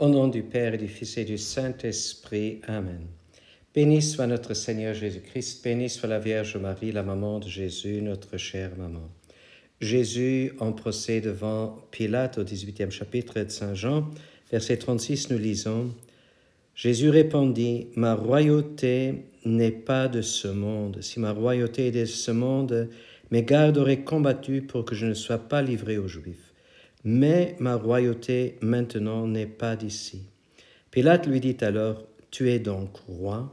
Au nom du Père et du Fils et du Saint-Esprit. Amen. Béni soit notre Seigneur Jésus-Christ, béni soit la Vierge Marie, la maman de Jésus, notre chère maman. Jésus, en procès devant Pilate au 18e chapitre de Saint Jean, verset 36, nous lisons Jésus répondit Ma royauté n'est pas de ce monde. Si ma royauté est de ce monde, mes gardes auraient combattu pour que je ne sois pas livré aux Juifs mais ma royauté maintenant n'est pas d'ici. Pilate lui dit alors, Tu es donc roi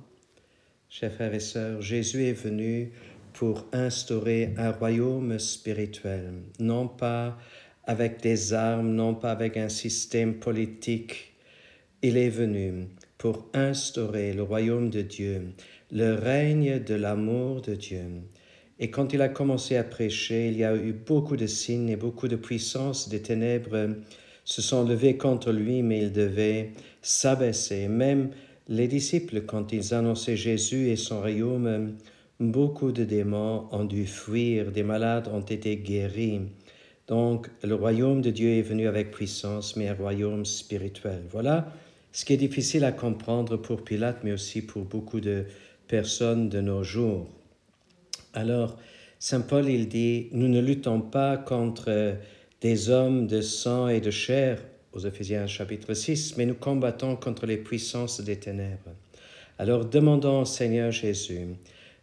Chers frères et sœurs, Jésus est venu pour instaurer un royaume spirituel, non pas avec des armes, non pas avec un système politique. Il est venu pour instaurer le royaume de Dieu, le règne de l'amour de Dieu. Et quand il a commencé à prêcher, il y a eu beaucoup de signes et beaucoup de puissance des ténèbres euh, se sont levées contre lui, mais il devait s'abaisser. Même les disciples, quand ils annonçaient Jésus et son royaume, euh, beaucoup de démons ont dû fuir, des malades ont été guéris. Donc le royaume de Dieu est venu avec puissance, mais un royaume spirituel. Voilà ce qui est difficile à comprendre pour Pilate, mais aussi pour beaucoup de personnes de nos jours. Alors, Saint Paul, il dit, nous ne luttons pas contre euh, des hommes de sang et de chair, aux Ephésiens chapitre 6, mais nous combattons contre les puissances des ténèbres. Alors demandons au Seigneur Jésus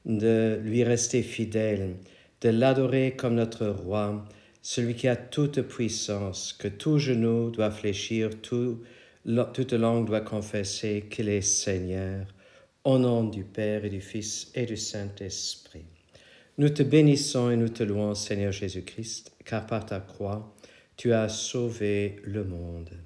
de lui rester fidèle, de l'adorer comme notre roi, celui qui a toute puissance, que tout genou doit fléchir, tout, toute langue doit confesser qu'il est Seigneur, au nom du Père et du Fils et du Saint-Esprit. Nous te bénissons et nous te louons, Seigneur Jésus-Christ, car par ta croix, tu as sauvé le monde.